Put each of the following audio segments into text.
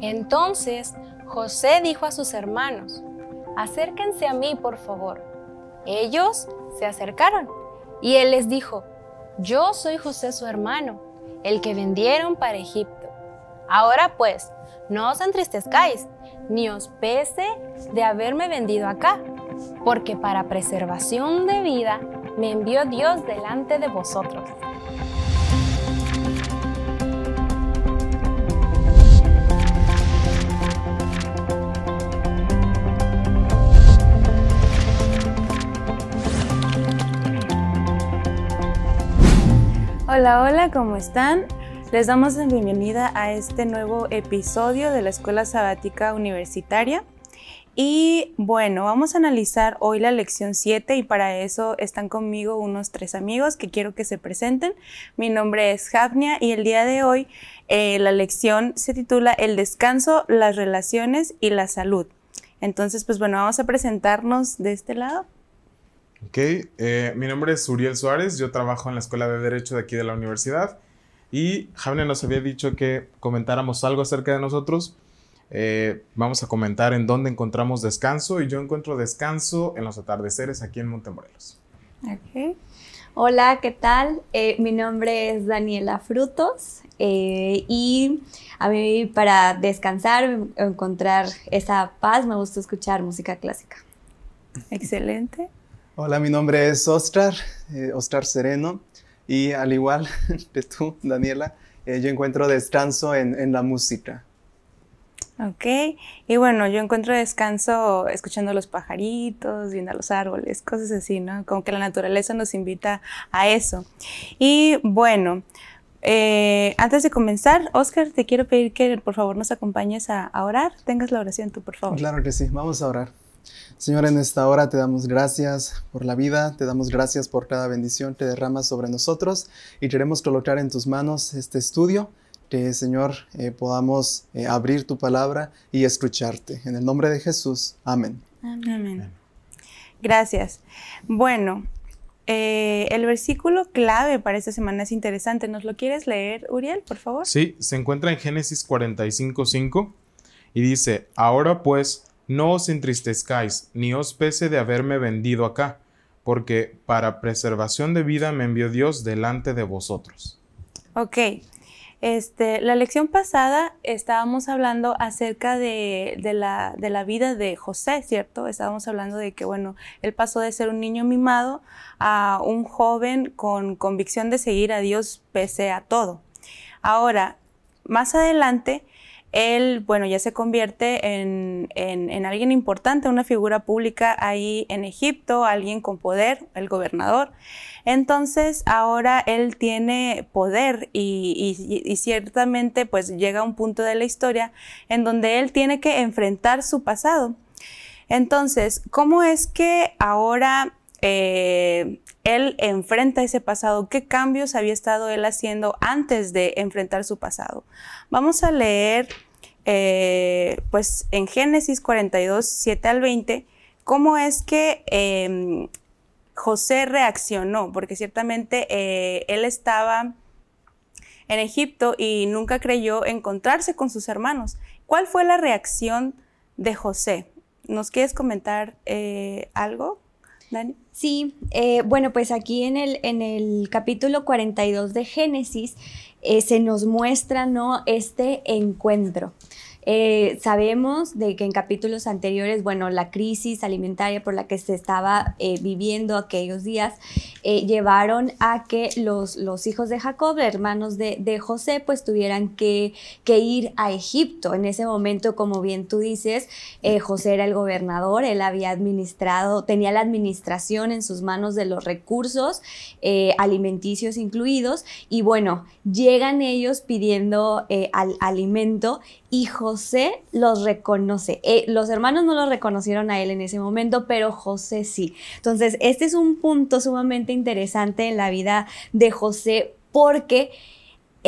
Entonces José dijo a sus hermanos, acérquense a mí, por favor. Ellos se acercaron y él les dijo, yo soy José su hermano, el que vendieron para Egipto. Ahora pues, no os entristezcáis, ni os pese de haberme vendido acá, porque para preservación de vida me envió Dios delante de vosotros. Hola, hola, ¿cómo están? Les damos la bienvenida a este nuevo episodio de la Escuela Sabática Universitaria. Y bueno, vamos a analizar hoy la lección 7 y para eso están conmigo unos tres amigos que quiero que se presenten. Mi nombre es Javnia y el día de hoy eh, la lección se titula El descanso, las relaciones y la salud. Entonces, pues bueno, vamos a presentarnos de este lado. Ok, eh, mi nombre es Uriel Suárez, yo trabajo en la Escuela de Derecho de aquí de la universidad y Javne nos había dicho que comentáramos algo acerca de nosotros. Eh, vamos a comentar en dónde encontramos descanso y yo encuentro descanso en los atardeceres aquí en Montemorelos. Ok, Hola, ¿qué tal? Eh, mi nombre es Daniela Frutos y a mí para descansar, encontrar esa paz, me gusta escuchar música clásica. Excelente. Hola, mi nombre es Óscar, Óscar eh, Sereno, y al igual que tú, Daniela, eh, yo encuentro descanso en, en la música. Ok, y bueno, yo encuentro descanso escuchando los pajaritos, viendo los árboles, cosas así, ¿no? Como que la naturaleza nos invita a eso. Y bueno, eh, antes de comenzar, Oscar, te quiero pedir que por favor nos acompañes a, a orar. Tengas la oración tú, por favor. Claro que sí, vamos a orar. Señor, en esta hora te damos gracias por la vida, te damos gracias por cada bendición que derramas sobre nosotros y queremos colocar en tus manos este estudio que, Señor, eh, podamos eh, abrir tu palabra y escucharte. En el nombre de Jesús, amén. Gracias. Bueno, eh, el versículo clave para esta semana es interesante. ¿Nos lo quieres leer, Uriel, por favor? Sí, se encuentra en Génesis 45.5 y dice, ahora pues no os entristezcáis, ni os pese de haberme vendido acá, porque para preservación de vida me envió Dios delante de vosotros. Ok. Este, la lección pasada estábamos hablando acerca de, de, la, de, la, vida de José, ¿cierto? Estábamos hablando de que, bueno, él pasó de ser un niño mimado a un joven con convicción de seguir a Dios pese a todo. Ahora, más adelante, él, bueno, ya se convierte en, alguien importante, una figura pública ahí en Egipto, alguien con poder, el gobernador. Entonces, ahora él tiene poder y, ciertamente pues llega a un punto de la historia en donde él tiene que enfrentar su pasado. Entonces, ¿cómo es que ahora eh, él enfrenta ese pasado, qué cambios había estado él haciendo antes de enfrentar su pasado. Vamos a leer eh, pues en Génesis 42, 7 al 20, cómo es que em, José reaccionó, porque ciertamente eh, él estaba en Egipto y nunca creyó encontrarse con sus hermanos. ¿Cuál fue la reacción de José? ¿Nos quieres comentar eh, algo? Sí, eh, bueno, pues aquí en el, en el capítulo 42 de Génesis eh, se nos muestra ¿no? este encuentro. Eh, sabemos de que en capítulos anteriores, bueno, la crisis alimentaria por la que se estaba eh, viviendo aquellos días eh, llevaron a que los, hijos de Jacob, hermanos de, José, pues tuvieran que, ir a Egipto. En ese momento, como bien tú dices, José era el gobernador, él había administrado, tenía la administración en sus manos de los recursos alimenticios incluidos y bueno, llegan ellos pidiendo al, alimento, hijos José los reconoce. Eh, los hermanos no los reconocieron a él en ese momento, pero José sí. Entonces, este es un punto sumamente interesante en la vida de José porque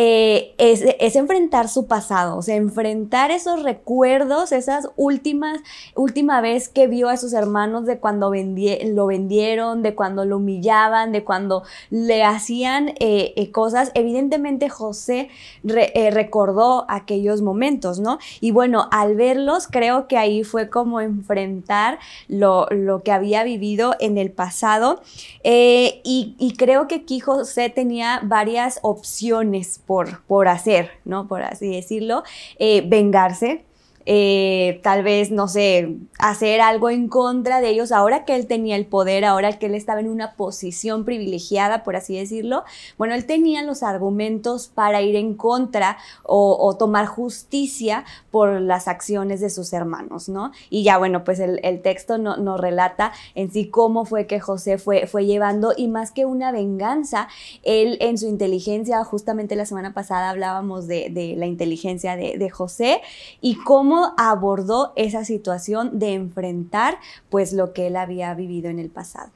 eh, es, enfrentar su pasado, o sea, enfrentar esos recuerdos, esas últimas, última vez que vio a sus hermanos de cuando lo vendieron, de cuando lo humillaban, de cuando le hacían eh, eh, cosas. Evidentemente José recordó aquellos momentos, ¿no? Y bueno, al verlos, creo que ahí fue como enfrentar lo, que había vivido en el pasado. Y, y creo que aquí José tenía varias opciones por, por hacer, ¿no? Por así decirlo, eh, vengarse eh, tal vez, no sé, hacer algo en contra de ellos ahora que él tenía el poder, ahora que él estaba en una posición privilegiada, por así decirlo. Bueno, él tenía los argumentos para ir en contra o, tomar justicia por las acciones de sus hermanos, ¿no? Y ya, bueno, pues el, texto nos relata en sí cómo fue que José fue, fue llevando y más que una venganza, él en su inteligencia, justamente la semana pasada hablábamos de, la inteligencia de, de José y cómo cómo abordó esa situación de enfrentar pues lo que él había vivido en el pasado.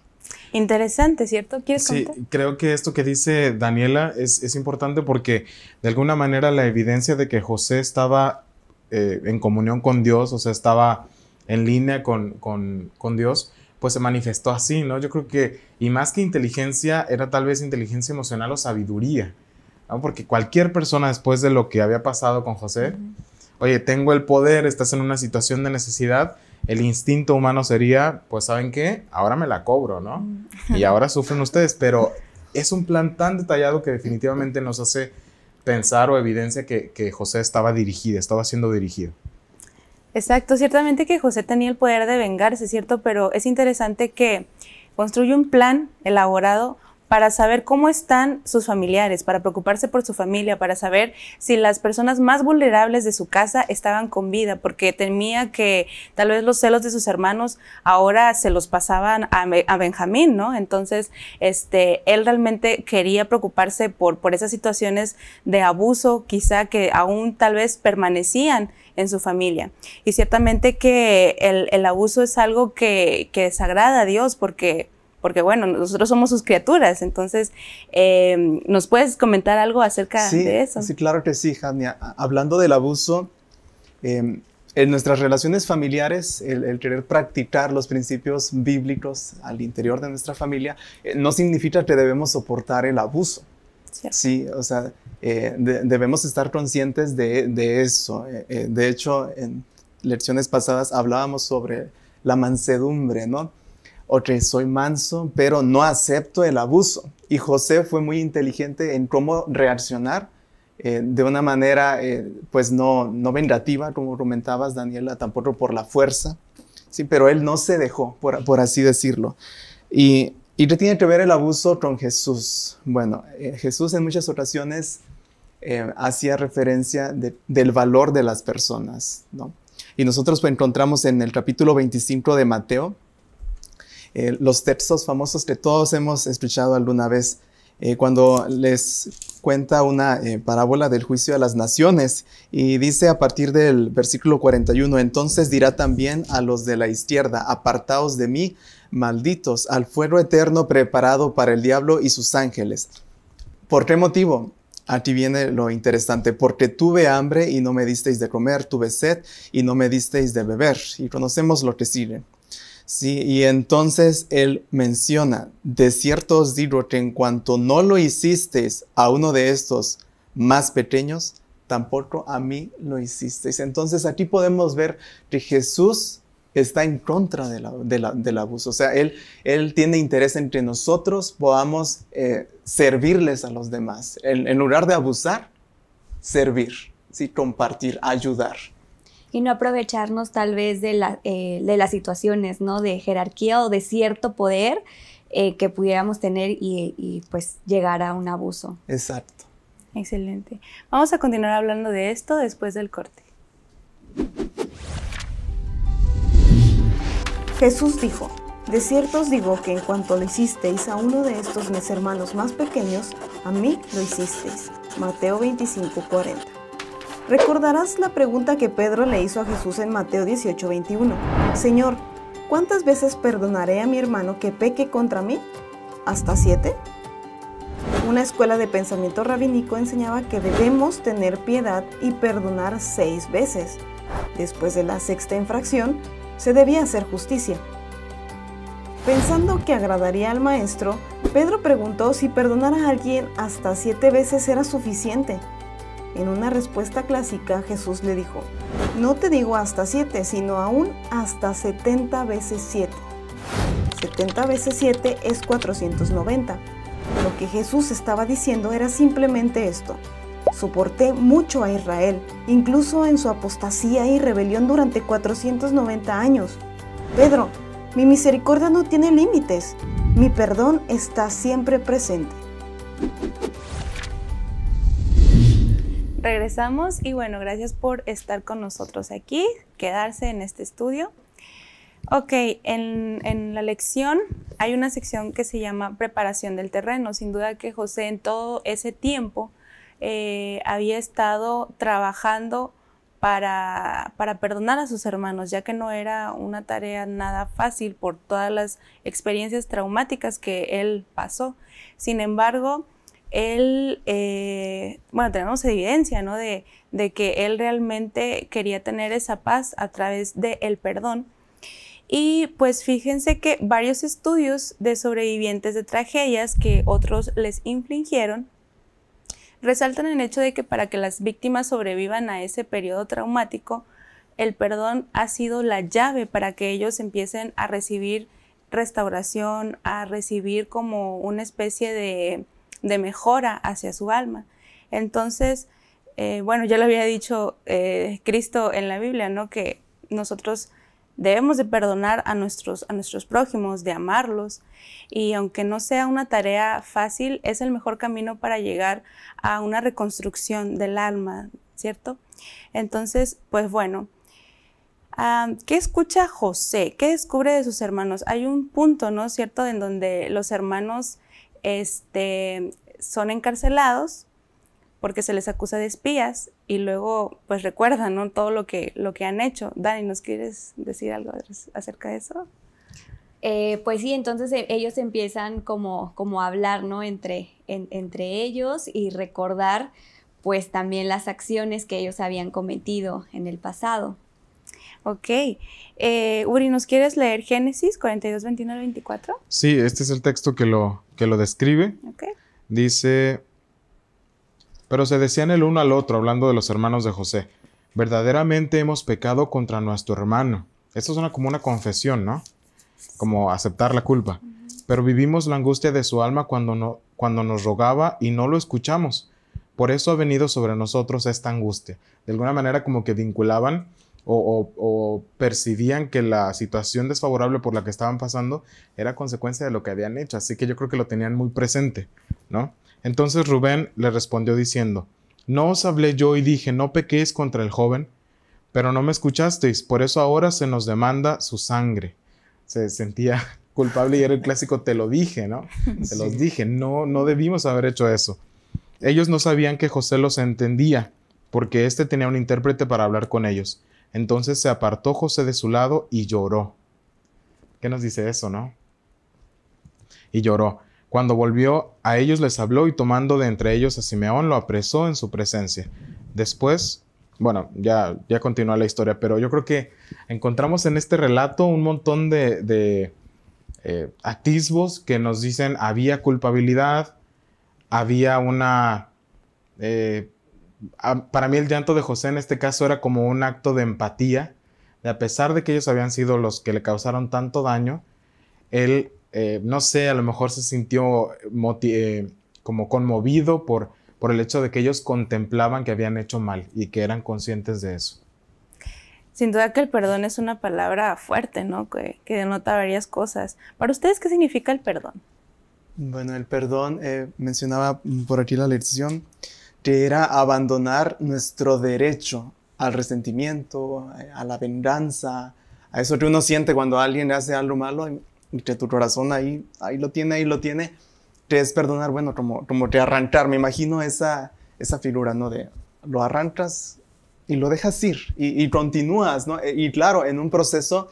Interesante, ¿cierto? ¿Quieres contar? creo que esto que dice Daniela es, importante porque de alguna manera la evidencia de que José estaba eh, en comunión con Dios, o sea, estaba en línea con, Dios, pues se manifestó así, ¿no? Yo creo que, y más que inteligencia, era tal vez inteligencia emocional o sabiduría, Porque cualquier persona después de lo que había pasado con José, oye, tengo el poder, estás en una situación de necesidad, el instinto humano sería, pues saben qué, ahora me la cobro, ¿no? Mm. Y ahora sufren ustedes, pero es un plan tan detallado que definitivamente nos hace pensar o evidencia que, José estaba dirigido, estaba siendo dirigido. Exacto, ciertamente que José tenía el poder de vengarse, ¿cierto? Pero es interesante que construye un plan elaborado para saber cómo están sus familiares, para preocuparse por su familia, para saber si las personas más vulnerables de su casa estaban con vida, porque temía que tal vez los celos de sus hermanos ahora se los pasaban a, Benjamín, ¿no? Entonces, este, él realmente quería preocuparse por, por esas situaciones de abuso, quizá que aún tal vez permanecían en su familia. Y ciertamente que el, abuso es algo que desagrada a Dios porque porque bueno, nosotros somos sus criaturas, entonces, eh, ¿nos puedes comentar algo acerca de eso? Sí, claro que sí, Jania. Hablando del abuso, em, en nuestras relaciones familiares, el, querer practicar los principios bíblicos al interior de nuestra familia eh, no significa que debemos soportar el abuso. Sí, o sea, eh, debemos estar conscientes de, eso. de hecho, en lecciones pasadas hablábamos sobre la mansedumbre, ¿no? Otra, soy manso, pero no acepto el abuso. Y José fue muy inteligente en cómo reaccionar eh, de una manera, eh, pues no, no vengativa, como comentabas, Daniela, tampoco por la fuerza, sí, pero él no se dejó, por, así decirlo. Y, y qué tiene que ver el abuso con Jesús? Bueno, eh, Jesús en muchas ocasiones hacía referencia del valor de las personas, ¿no? Y nosotros encontramos en el capítulo 25 de Mateo, eh, los textos famosos que todos hemos escuchado alguna vez. Eh, cuando les cuenta una eh, parábola del juicio de las naciones y dice a partir del versículo 41, entonces dirá también a los de la izquierda, apartaos de mí, malditos, al fuego eterno preparado para el diablo y sus ángeles. ¿Por qué motivo? Aquí viene lo interesante, porque tuve hambre y no me disteis de comer, tuve sed y no me disteis de beber, y conocemos lo que sigue. Sí, y entonces él menciona, de cierto os digo que en cuanto no lo hicisteis a uno de estos más pequeños, tampoco a mí lo hicisteis. Entonces aquí podemos ver que Jesús está en contra del abuso. O sea, él, tiene interés en que nosotros podamos eh, servirles a los demás. En, en lugar de abusar, servir, ¿sí? compartir, ayudar y no aprovecharnos tal vez de, eh, de las situaciones, ¿no? De jerarquía o de cierto poder eh, que pudiéramos tener y, pues llegar a un abuso. Exacto. Excelente. Vamos a continuar hablando de esto después del corte. Jesús dijo, de cierto os digo que en cuanto lo hicisteis a uno de estos mis hermanos más pequeños, a mí lo hicisteis. Mateo 40. Recordarás la pregunta que Pedro le hizo a Jesús en Mateo 18:21. Señor, ¿cuántas veces perdonaré a mi hermano que peque contra mí? ¿Hasta siete? Una escuela de pensamiento rabínico enseñaba que debemos tener piedad y perdonar seis veces. Después de la sexta infracción, se debía hacer justicia. Pensando que agradaría al maestro, Pedro preguntó si perdonar a alguien hasta siete veces era suficiente. En una respuesta clásica, Jesús le dijo, no te digo hasta siete, sino aún hasta 70 veces siete. 70 veces 7 es 490. Lo que Jesús estaba diciendo era simplemente esto. Soporté mucho a Israel, incluso en su apostasía y rebelión durante 490 años. Pedro, mi misericordia no tiene límites. Mi perdón está siempre presente. Regresamos y bueno, gracias por estar con nosotros aquí, quedarse en este estudio. Ok, en, la lección hay una sección que se llama preparación del terreno. Sin duda que José en todo ese tiempo eh, había estado trabajando para, perdonar a sus hermanos, ya que no era una tarea nada fácil por todas las experiencias traumáticas que él pasó. Sin embargo, él, eh, bueno, tenemos evidencia, ¿no? De, que él realmente quería tener esa paz a través del el perdón. Y pues fíjense que varios estudios de sobrevivientes de tragedias que otros les infligieron resaltan el hecho de que para que las víctimas sobrevivan a ese periodo traumático, el perdón ha sido la llave para que ellos empiecen a recibir restauración, a recibir como una especie de de mejora hacia su alma. Entonces, eh, bueno, ya lo había dicho eh, Cristo en la Biblia, ¿no? Que nosotros debemos de perdonar a nuestros, a nuestros prójimos, de amarlos. Y aunque no sea una tarea fácil, es el mejor camino para llegar a una reconstrucción del alma, ¿cierto? Entonces, pues bueno, ah, ¿qué escucha José? ¿Qué descubre de sus hermanos? Hay un punto, ¿no? ¿Cierto? En donde los hermanos este, son encarcelados porque se les acusa de espías y luego pues recuerdan todo lo que, lo que han hecho. Dani, ¿nos quieres decir algo acerca de eso? Eh, pues sí, entonces eh, ellos empiezan como, como a hablar ¿no? entre, entre ellos y recordar pues también las acciones que ellos habían cometido en el pasado. Ok. Eh, Uri, ¿nos quieres leer Génesis 42, 29, 24? Sí, este es el texto que lo, que lo describe. Dice, pero se decían el uno al otro, hablando de los hermanos de José, verdaderamente hemos pecado contra nuestro hermano. Esto es una, como una confesión, ¿no? Como aceptar la culpa. Pero vivimos la angustia de su alma cuando, no, cuando nos rogaba y no lo escuchamos. Por eso ha venido sobre nosotros esta angustia. De alguna manera como que vinculaban o, percibían que la situación desfavorable por la que estaban pasando era consecuencia de lo que habían hecho. Así que yo creo que lo tenían muy presente, ¿no? Entonces Rubén le respondió diciendo, no os hablé yo y dije, no pequéis contra el joven, pero no me escuchasteis, por eso ahora se nos demanda su sangre. Se sentía culpable y era el clásico, te lo dije, ¿no? Se los dije, no, no debimos haber hecho eso. Ellos no sabían que José los entendía, porque este tenía un intérprete para hablar con ellos. Entonces se apartó José de su lado y lloró. ¿Qué nos dice eso, no? Y lloró. Cuando volvió, a ellos les habló y tomando de entre ellos a Simeón lo apresó en su presencia. Después, bueno, ya, ya continúa la historia, pero yo creo que encontramos en este relato un montón de, eh, atisbos que nos dicen había culpabilidad, había una eh, para mí el llanto de José en este caso era como un acto de empatía, de a pesar de que ellos habían sido los que le causaron tanto daño, él, eh, no sé, a lo mejor se sintió eh, como conmovido por, por el hecho de que ellos contemplaban que habían hecho mal y que eran conscientes de eso. Sin duda que el perdón es una palabra fuerte, ¿no? Que, denota varias cosas. Para ustedes, ¿qué significa el perdón? Bueno, el perdón, eh, mencionaba por aquí la lección, que era abandonar nuestro derecho al resentimiento, a la venganza, a eso que uno siente cuando alguien hace algo malo y que tu corazón ahí, ahí lo tiene, ahí lo tiene, que es perdonar, bueno, como, como te arrancar, me imagino esa, esa figura, ¿no? De lo arrancas y lo dejas ir y, continúas, ¿no? Eh, y claro, en un proceso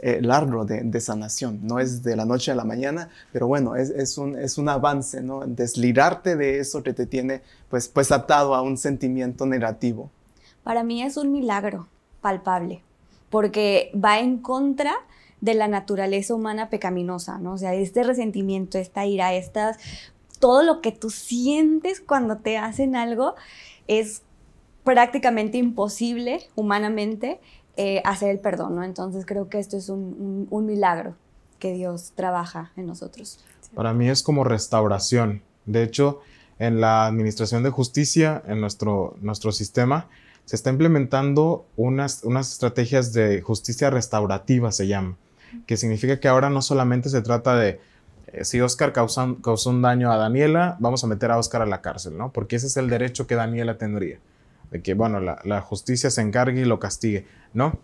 eh, el largo de, sanación, no es de la noche a la mañana, pero bueno, es, un, es un avance, ¿no? Deslirarte de eso que te tiene pues, pues atado a un sentimiento negativo. Para mí es un milagro palpable, porque va en contra de la naturaleza humana pecaminosa, ¿no? O sea, este resentimiento, esta ira, estas, todo lo que tú sientes cuando te hacen algo es prácticamente imposible humanamente eh, hacer el perdón, Entonces creo que esto es un, milagro que Dios trabaja en nosotros. Para mí es como restauración. De hecho, en la Administración de Justicia, en nuestro, nuestro sistema, se está implementando unas, unas estrategias de justicia restaurativa, se llama, que significa que ahora no solamente se trata de eh, si Oscar causó, un daño a Daniela, vamos a meter a Oscar a la cárcel, ¿no? Porque ese es el derecho que Daniela tendría, de que, bueno, la, la justicia se encargue y lo castigue.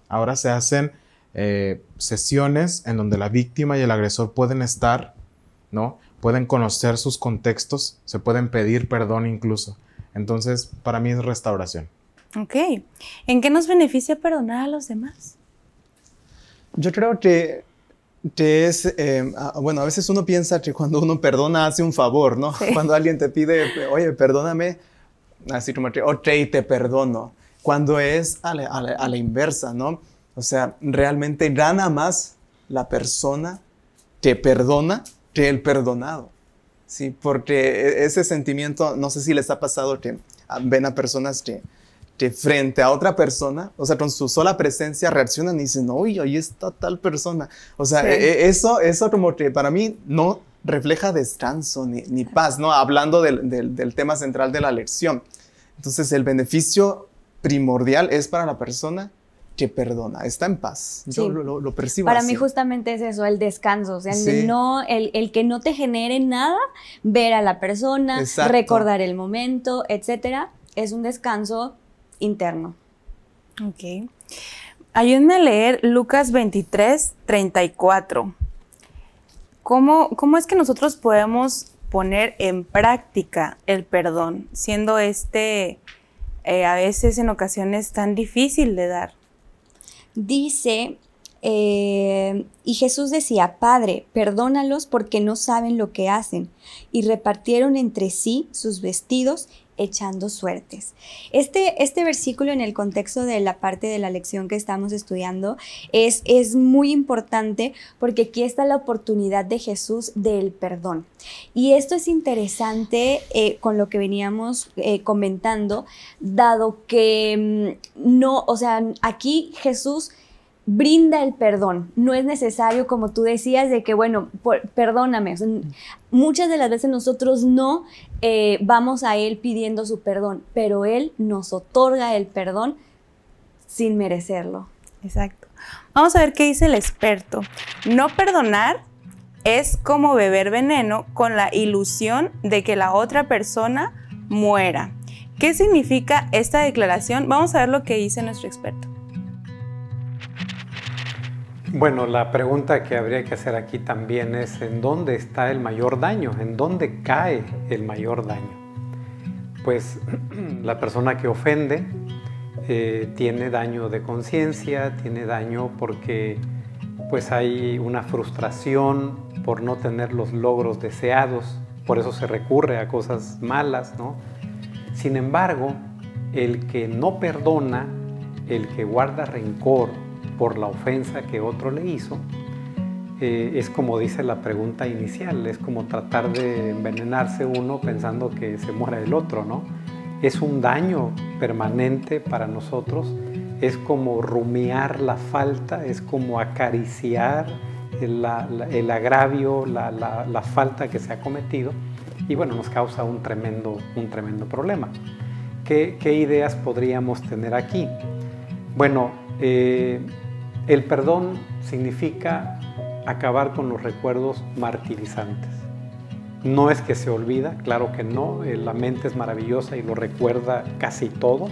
Ahora se hacen eh, sesiones en donde la víctima y el agresor pueden estar, ¿no? Pueden conocer sus contextos, se pueden pedir perdón incluso. Entonces, para mí es restauración. Ok. ¿En qué nos beneficia perdonar a los demás? Yo creo que es, em, bueno, a veces uno piensa que cuando uno perdona hace un favor, ¿no? Cuando alguien te pide, oye, perdóname, así como que, ok, te perdono cuando es a la, inversa, ¿no? O sea, realmente gana más la persona que perdona que el perdonado, ¿sí? Porque e, ese sentimiento, no sé si les ha pasado que ah, ven a personas que, que frente a otra persona, o sea, con su sola presencia reaccionan y dicen, uy, ahí está tal persona. O sea, e, e, eso, eso como que para mí no refleja descanso ni, ni paz, ¿no? Hablando del, del, del tema central de la lección. Entonces, el beneficio primordial es para la persona que perdona, está en paz. Yo lo, lo, percibo. Para mí justamente es eso, el descanso, o sea, el, no, el, que no te genere nada, ver a la persona, recordar el momento, etcétera, es un descanso interno. Ok. Ayúdenme a leer Lucas 23, 34. ¿Cómo, ¿Cómo es que nosotros podemos poner en práctica el perdón, siendo este eh, a veces en ocasiones tan difícil de dar. Dice, eh, y Jesús decía, Padre, perdónalos porque no saben lo que hacen. Y repartieron entre sí sus vestidos echando suertes. Este, este versículo en el contexto de la parte de la lección que estamos estudiando es, es muy importante porque aquí está la oportunidad de Jesús del perdón. Y esto es interesante eh, con lo que veníamos eh, comentando, dado que mm, no, o sea, aquí Jesús brinda el perdón. No es necesario, como tú decías, de que, bueno, perdóname. muchas de las veces nosotros no eh, vamos a Él pidiendo su perdón, pero Él nos otorga el perdón sin merecerlo. Exacto. Vamos a ver qué dice el experto. No perdonar es como beber veneno con la ilusión de que la otra persona muera. ¿Qué significa esta declaración? Vamos a ver lo que dice nuestro experto. Bueno, la pregunta que habría que hacer aquí también es en dónde está el mayor daño, en dónde cae el mayor daño. Pues la persona que ofende eh, tiene daño de conciencia, tiene daño porque pues hay una frustración por no tener los logros deseados, por eso se recurre a cosas malas, ¿no? Sin embargo, el que no perdona, el que guarda rencor, por la ofensa que otro le hizo, eh, es como dice la pregunta inicial, es como tratar de envenenarse uno pensando que se muera el otro, ¿no? Es un daño permanente para nosotros, es como rumiar la falta, es como acariciar el, el agravio, la, la, falta que se ha cometido y bueno, nos causa un tremendo, un tremendo problema. ¿Qué, ideas podríamos tener aquí? Bueno, eh, el perdón significa acabar con los recuerdos martirizantes. No es que se olvida, claro que no, eh, la mente es maravillosa y lo recuerda casi todo.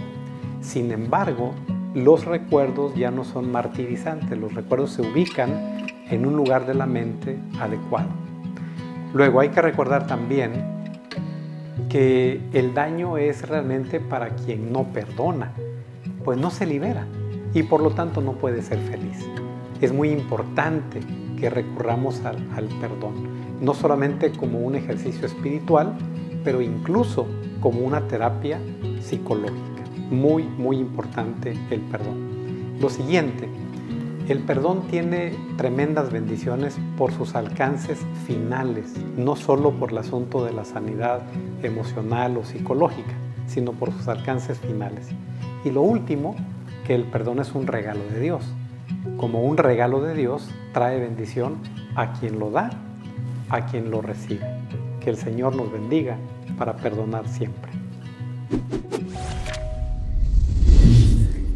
Sin embargo, los recuerdos ya no son martirizantes, los recuerdos se ubican en un lugar de la mente adecuado. Luego hay que recordar también que el daño es realmente para quien no perdona, pues no se libera y por lo tanto no puede ser feliz. Es muy importante que recurramos al, perdón, no solamente como un ejercicio espiritual, pero incluso como una terapia psicológica. Muy, muy importante el perdón. Lo siguiente, el perdón tiene tremendas bendiciones por sus alcances finales, no solo por el asunto de la sanidad emocional o psicológica, sino por sus alcances finales. Y lo último el perdón es un regalo de Dios. Como un regalo de Dios trae bendición a quien lo da, a quien lo recibe. Que el Señor nos bendiga para perdonar siempre.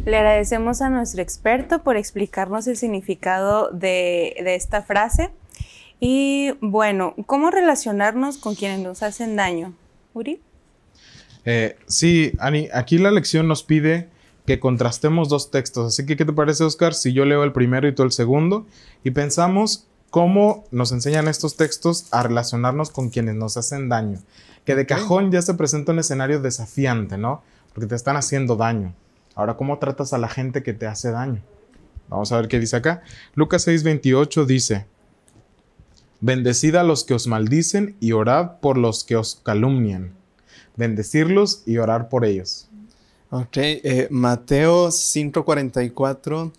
Le agradecemos a nuestro experto por explicarnos el significado de, esta frase. Y bueno, ¿cómo relacionarnos con quienes nos hacen daño? Uri. Eh, sí, Ani, aquí la lección nos pide que contrastemos dos textos. Así que, ¿qué te parece, Oscar, si yo leo el primero y tú el segundo? Y pensamos cómo nos enseñan estos textos a relacionarnos con quienes nos hacen daño. Que de cajón ya se presenta un escenario desafiante, ¿no? Porque te están haciendo daño. Ahora, ¿cómo tratas a la gente que te hace daño? Vamos a ver qué dice acá. Lucas 6:28 dice, Bendecid a los que os maldicen y orad por los que os calumnian. Bendecirlos y orar por ellos. Ok, eh, Mateo 5:44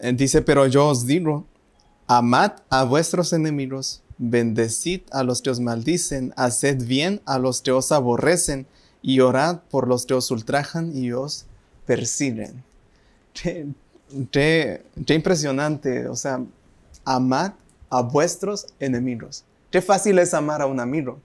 eh, dice, pero yo os digo, amad a vuestros enemigos, bendecid a los que os maldicen, haced bien a los que os aborrecen y orad por los que os ultrajan y os persiguen. Qué, qué, impresionante, o sea, amad a vuestros enemigos. Qué fácil es amar a un amigo,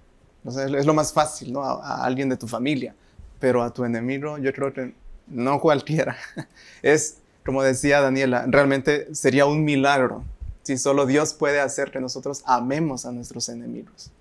es lo más fácil, ¿no? a alguien de tu familia pero a tu enemigo yo creo que no cualquiera. Es, como decía Daniela, realmente sería un milagro si solo Dios puede hacer que nosotros amemos a nuestros enemigos.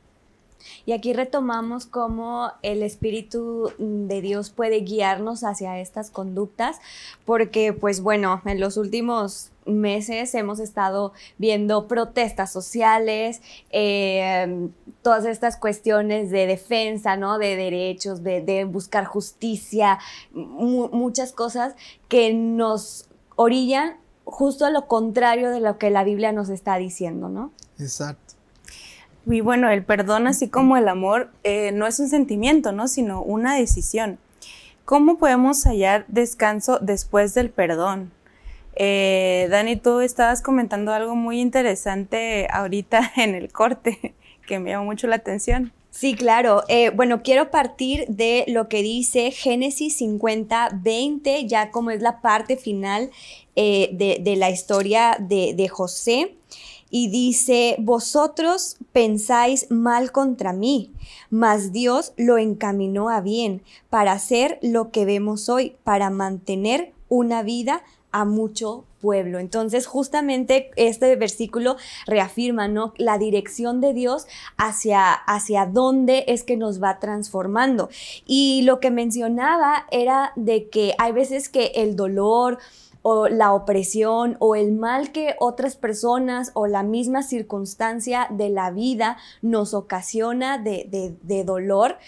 Y aquí retomamos cómo el Espíritu de Dios puede guiarnos hacia estas conductas, porque pues bueno, en los últimos meses hemos estado viendo protestas sociales, eh, todas estas cuestiones de defensa, ¿no? De derechos, de, buscar justicia, muchas cosas que nos orillan justo a lo contrario de lo que la Biblia nos está diciendo, ¿no? Exacto. Y bueno, el perdón, así como el amor, eh, no es un sentimiento, ¿no? Sino una decisión. ¿Cómo podemos hallar descanso después del perdón? Eh, Dani, tú estabas comentando algo muy interesante ahorita en el corte que me llamó mucho la atención. Sí, claro. Eh, bueno, quiero partir de lo que dice Génesis 50, 20, ya como es la parte final eh, de, la historia de, de José. Y dice, vosotros pensáis mal contra mí, mas Dios lo encaminó a bien para hacer lo que vemos hoy, para mantener una vida a mucho pueblo. Entonces, justamente este versículo reafirma, ¿no? La dirección de Dios hacia, hacia dónde es que nos va transformando. Y lo que mencionaba era de que hay veces que el dolor, o la opresión o el mal que otras personas o la misma circunstancia de la vida nos ocasiona de, de, dolor,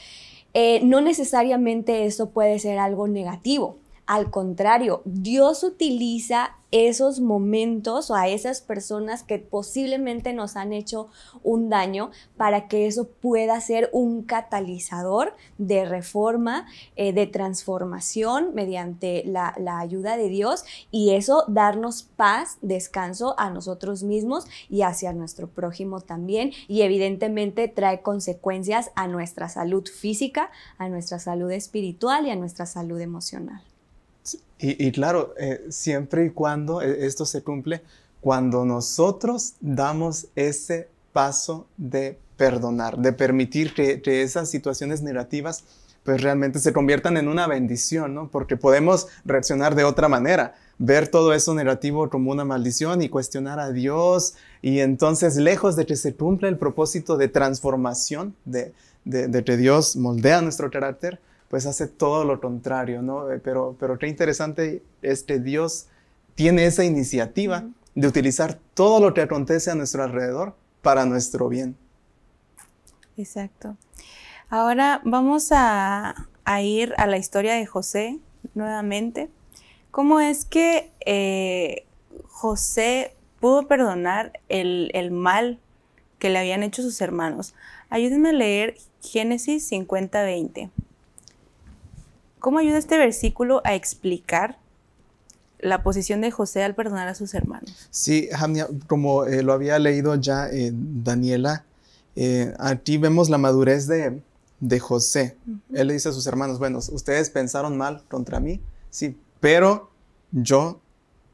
eh, no necesariamente eso puede ser algo negativo. Al contrario, Dios utiliza esos momentos o a esas personas que posiblemente nos han hecho un daño para que eso pueda ser un catalizador de reforma, eh, de transformación mediante la ayuda de Dios y eso darnos paz, descanso a nosotros mismos y hacia nuestro prójimo también y evidentemente trae consecuencias a nuestra salud física, a nuestra salud espiritual y a nuestra salud emocional. Y, claro, eh, siempre y cuando e, esto se cumple, cuando nosotros damos ese paso de perdonar, de permitir que, esas situaciones negativas pues realmente se conviertan en una bendición, Porque podemos reaccionar de otra manera, ver todo eso negativo como una maldición y cuestionar a Dios. Y entonces, lejos de que se cumpla el propósito de transformación, de que Dios moldea nuestro carácter, pues hace todo lo contrario, ¿no? Eh, pero, pero qué interesante este Dios tiene esa iniciativa de utilizar todo lo que acontece a nuestro alrededor para nuestro bien. Exacto. Ahora vamos a, ir a la historia de José nuevamente. ¿Cómo es que eh, José pudo perdonar el, el, mal que le habían hecho sus hermanos? Ayúdenme a leer Génesis 50-20. ¿Cómo ayuda este versículo a explicar la posición de José al perdonar a sus hermanos? Sí, como eh, lo había leído ya Daniela, eh, aquí vemos la madurez de, de José. Él le dice a sus hermanos, bueno, ustedes pensaron mal contra mí, sí, pero yo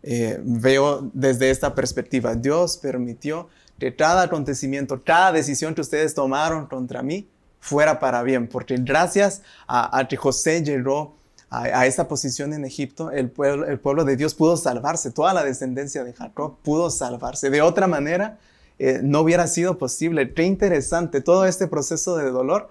eh, veo desde esta perspectiva, Dios permitió que cada acontecimiento, cada decisión que ustedes tomaron contra mí, fuera para bien, porque gracias a, que José llegó a, esa posición en Egipto, el pueblo, el pueblo de Dios pudo salvarse, toda la descendencia de Jacob pudo salvarse. De otra manera, eh, no hubiera sido posible. Qué interesante, todo este proceso de dolor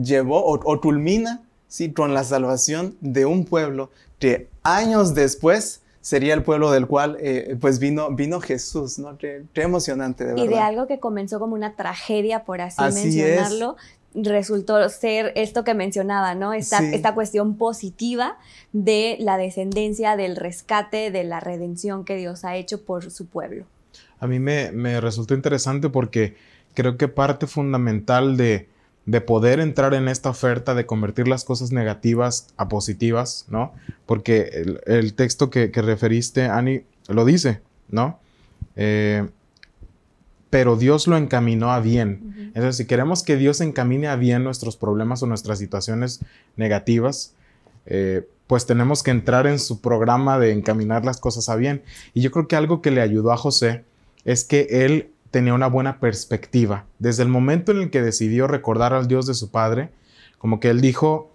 llevó o, culmina ¿sí? con la salvación de un pueblo que años después sería el pueblo del cual eh, pues vino, vino Jesús, ¿no? Qué, qué emocionante, de verdad. Y de algo que comenzó como una tragedia, por así, mencionarlo, resultó ser esto que mencionaba, ¿no? Esta, esta, cuestión positiva de la descendencia, del rescate, de la redención que Dios ha hecho por su pueblo. A mí me, resultó interesante porque creo que parte fundamental de, poder entrar en esta oferta de convertir las cosas negativas a positivas, ¿no? Porque el, texto que, que referiste, Ani, lo dice, ¿no? Eh, pero Dios lo encaminó a bien. Entonces, si queremos que Dios encamine a bien nuestros problemas o nuestras situaciones negativas, eh, pues tenemos que entrar en su programa de encaminar las cosas a bien. Y yo creo que algo que le ayudó a José es que él tenía una buena perspectiva. Desde el momento en el que decidió recordar al Dios de su padre, como que él dijo,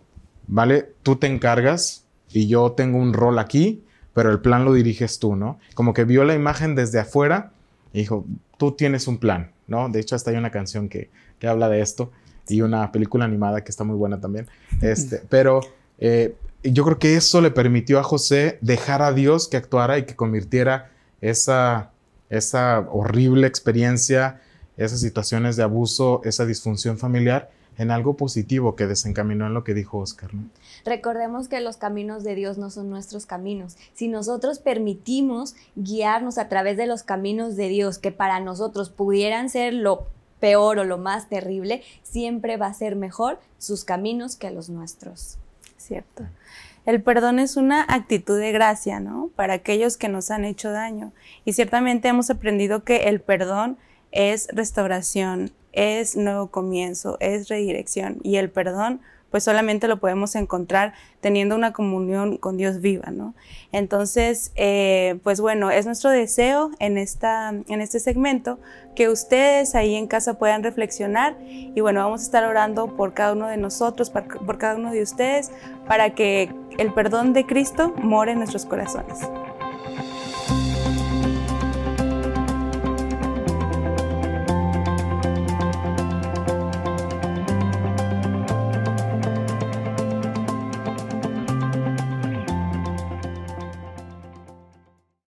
vale, tú te encargas y yo tengo un rol aquí, pero el plan lo diriges tú, ¿no? Como que vio la imagen desde afuera y dijo, tú tienes un plan, ¿no? De hecho, hasta hay una canción que, que habla de esto y una película animada que está muy buena también. Este, pero eh, yo creo que eso le permitió a José dejar a Dios que actuara y que convirtiera esa, esa horrible experiencia, esas situaciones de abuso, esa disfunción familiar en algo positivo que desencaminó en lo que dijo Oscar. Recordemos que los caminos de Dios no son nuestros caminos. Si nosotros permitimos guiarnos a través de los caminos de Dios, que para nosotros pudieran ser lo peor o lo más terrible, siempre va a ser mejor sus caminos que los nuestros. Cierto. El perdón es una actitud de gracia, ¿no? Para aquellos que nos han hecho daño. Y ciertamente hemos aprendido que el perdón es restauración, es nuevo comienzo, es redirección y el perdón pues solamente lo podemos encontrar teniendo una comunión con Dios viva, ¿no? Entonces, eh, pues bueno, es nuestro deseo en, esta, en este segmento que ustedes ahí en casa puedan reflexionar y bueno, vamos a estar orando por cada uno de nosotros, por cada uno de ustedes, para que el perdón de Cristo more en nuestros corazones.